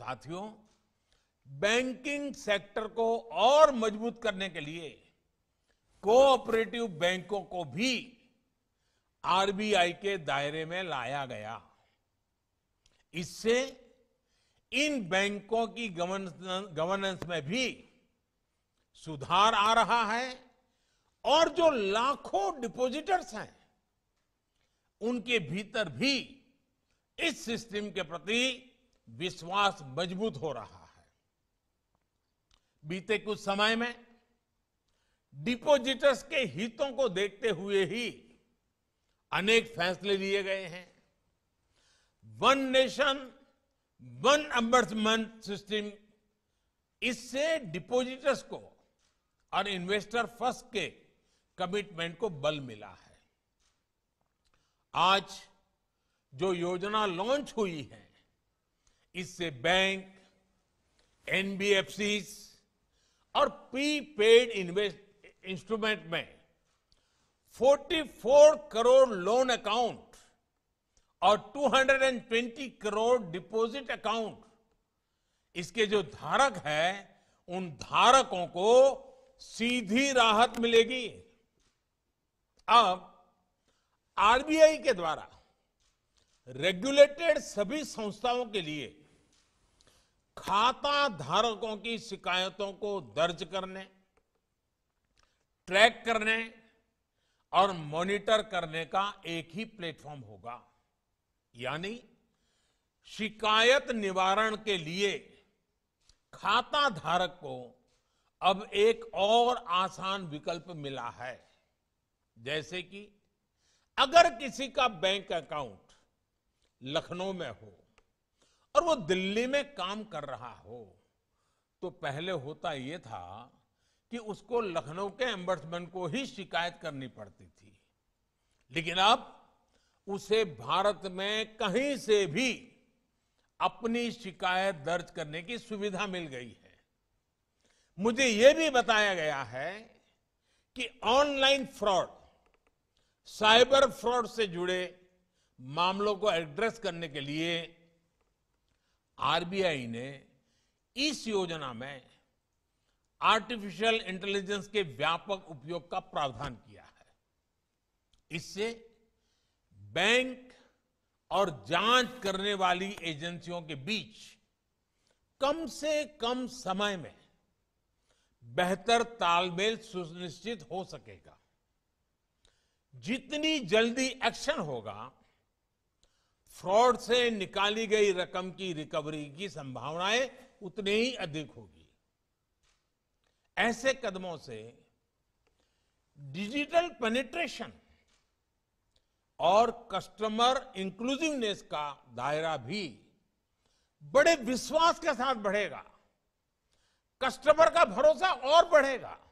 साथियों banking sector को और मजबूत करने के लिए कोऑपरेटिव बैंकों को भी आरबीआई के दायरे में लाया गया इससे इन बैंकों की गवर्नेंस में भी सुधार आ रहा है और जो लाखों डिपॉजिटर्स हैं उनके भीतर भी इस सिस्टम के प्रति विश्वास मजबूत हो रहा है बीते कुछ समय में डिपोजिटर्स के हितों को देखते हुए ही अनेक फैसले लिए गए हैं one nation one ombudsman system इससे डिपोजिटर्स को और इन्वेस्टर फर्स्ट के कमिटमेंट को बल मिला है आज जो योजना लॉन्च हुई है इससे बैंक एनबीएफसी और प्री पेड इन्वेस्ट इंस्ट्रूमेंट में 44 करोड़ लोन अकाउंट और 220 करोड़ डिपॉजिट अकाउंट इसके जो धारक है उन धारकों को सीधी राहत मिलेगी अब आरबीआई के द्वारा रेगुलेटेड सभी संस्थाओं के लिए खाता धारकों की शिकायतों को दर्ज करने ट्रैक करने और मॉनिटर करने का एक ही प्लेटफॉर्म होगा यानी शिकायत निवारण के लिए खाता धारक को अब एक और आसान विकल्प मिला है जैसे कि अगर किसी का बैंक अकाउंट लखनऊ में हो और वो दिल्ली में काम कर रहा हो तो पहले होता ये था कि उसको लखनऊ के एम्बर्समैन को ही शिकायत करनी पड़ती थी लेकिन अब उसे भारत में कहीं से भी अपनी शिकायत दर्ज करने की सुविधा मिल गई है मुझे यह भी बताया गया है कि ऑनलाइन फ्रॉड साइबर फ्रॉड से जुड़े मामलों को एड्रेस करने के लिए आरबीआई ने इस योजना में आर्टिफिशियल इंटेलिजेंस के व्यापक उपयोग का प्रावधान किया है इससे बैंक और जांच करने वाली एजेंसियों के बीच कम से कम समय में बेहतर तालमेल सुनिश्चित हो सकेगा जितनी जल्दी एक्शन होगा फ्रॉड से निकाली गई रकम की रिकवरी की संभावनाएं उतनी ही अधिक होगी ऐसे कदमों से डिजिटल पेनिट्रेशन और कस्टमर इंक्लूसिवनेस का दायरा भी बड़े विश्वास के साथ बढ़ेगा कस्टमर का भरोसा और बढ़ेगा